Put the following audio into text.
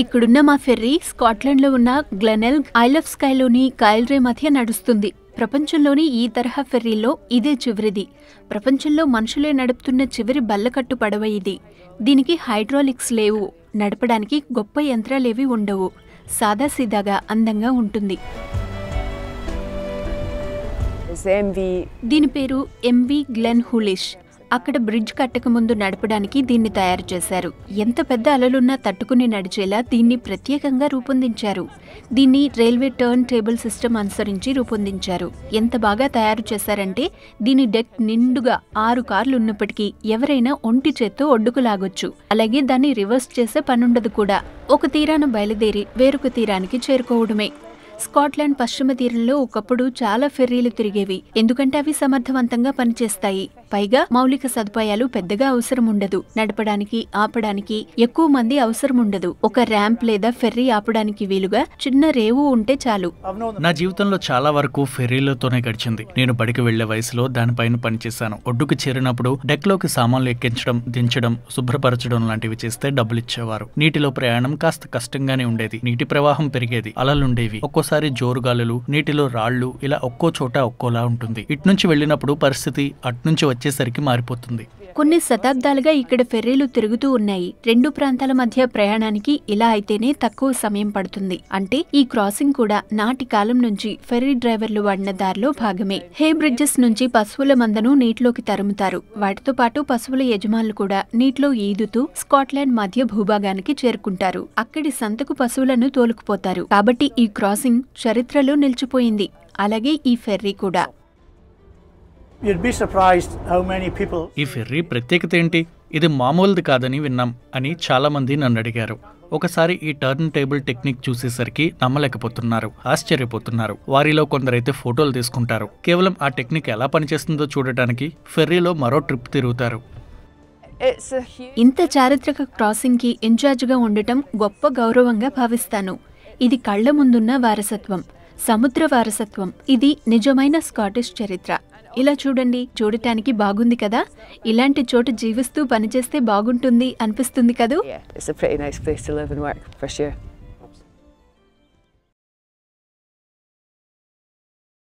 ఇక్కడున్న మా ఫెర్రీ స్కాట్లాండ్లో ఉన్న గ్లెనెల్ ఐల్ ఆఫ్ స్కైలోని కాయల్రే మధ్య నడుస్తుంది ప్రపంచంలోని ఈ తరహా ఫెర్రీలో ఇదే చివరిది ప్రపంచంలో మనుషులే నడుపుతున్న చివరి బల్లకట్టు పడవ ఇది దీనికి హైడ్రాలిక్స్ లేవు నడపడానికి గొప్ప యంత్రాలేవి ఉండవు సాదాసీదాగా అందంగా ఉంటుంది దీని పేరు ఎంవి గ్లెన్ హులిష్ అక్కడ బ్రిడ్జ్ కట్టక ముందు నడపడానికి దీన్ని తయారు చేశారు ఎంత పెద్ద అలలున్నా తట్టుకుని నడిచేలా దీన్ని ప్రత్యేకంగా రూపొందించారు దీన్ని రైల్వే టర్న్ టేబుల్ సిస్టమ్ అనుసరించి రూపొందించారు ఎంత బాగా తయారు చేశారంటే దీని డెక్ నిండుగా ఆరు కార్లు ఉన్నప్పటికీ ఎవరైనా ఒంటి చేత్తో ఒడ్డుకు లాగొచ్చు అలాగే దాన్ని రివర్స్ చేసే పనుండదు కూడా ఒక తీరాన బయలుదేరి వేరొక తీరానికి చేరుకోవడమే స్కాట్లాండ్ పశ్చిమ తీరంలో ఒకప్పుడు చాలా ఫెర్రీలు తిరిగేవి ఎందుకంటే అవి సమర్థవంతంగా పనిచేస్తాయి పైగా మౌలిక సదుపాయాలు పెద్దగా అవసరం ఉండదు నడపడానికి ఆపడానికి ఎక్కువ మంది అవసరం ఉండదు ఒక ర్యాంప్ లేదా ఫెర్రీ ఆపడానికి వీలుగా చిన్న రేవు ఉంటే చాలు నా జీవితంలో చాలా వరకు ఫెర్రీలతోనే గడిచింది నేను బడికి వెళ్లే వయసులో దానిపైన పనిచేశాను ఒడ్డుకు చేరినప్పుడు డెక్ లోకి సామాన్లు ఎక్కించడం దించడం శుభ్రపరచడం లాంటివి చేస్తే డబ్బులు ఇచ్చేవారు నీటిలో ప్రయాణం కాస్త కష్టంగానే ఉండేది నీటి ప్రవాహం పెరిగేది అలలుండేవి ఒక్కోసారి జోరుగాలులు నీటిలో రాళ్లు ఇలా ఒక్కో చోట ఒక్కోలా ఉంటుంది ఇట్నుంచి వెళ్ళినప్పుడు పరిస్థితి అట్నుంచి వచ్చేసరికి మారిపోతుంది కొన్ని శతాబ్దాలుగా ఇక్కడ ఫెర్రీలు తిరుగుతూ ఉన్నాయి రెండు ప్రాంతాల మధ్య ప్రయాణానికి ఇలా అయితేనే తక్కువ సమయం పడుతుంది అంటే ఈ క్రాసింగ్ కూడా నాటి కాలం నుంచి ఫెర్రీ డ్రైవర్లు వాడిన దారిలో భాగమే హే బ్రిడ్జెస్ నుంచి పశువుల మందను నీటిలోకి తరుముతారు వాటితో పాటు పశువుల యజమానులు కూడా నీటిలో ఈదుతూ స్కాట్లాండ్ మధ్య భూభాగానికి చేరుకుంటారు అక్కడి సంతకు పశువులను తోలుకుపోతారు కాబట్టి ఈ క్రాసింగ్ చరిత్రలో నిలిచిపోయింది అలాగే ఈ ఫెర్రీ కూడా ఈ ఫెర్రీ ప్రత్యేకత ఏంటి ఇది మామూలుది కాదని విన్నాం అని చాలామంది నన్ను అడిగారు ఒకసారి ఈ టర్న్ టేబుల్ టెక్నిక్ చూసేసరికి నమ్మలేకపోతున్నారు ఆశ్చర్యపోతున్నారు వారిలో కొందరైతే ఫోటోలు తీసుకుంటారు కేవలం ఆ టెక్నిక్ ఎలా పనిచేస్తుందో చూడటానికి ఫెర్రీలో మరో ట్రిప్ తిరుగుతారు ఇంత చారిత్రక క్రాసింగ్కి గా ఉండటం గొప్ప గౌరవంగా భావిస్తాను ఇది కళ్ల ముందున్న వారసత్వం సముద్ర వారసత్వం ఇది నిజమైన స్కాటిష్ చరిత్ర ఇలా చూడండి చూడటానికి బాగుంది కదా ఇలాంటి చోటు జీవిస్తూ పనిచేస్తే బాగుంటుంది అనిపిస్తుంది కదా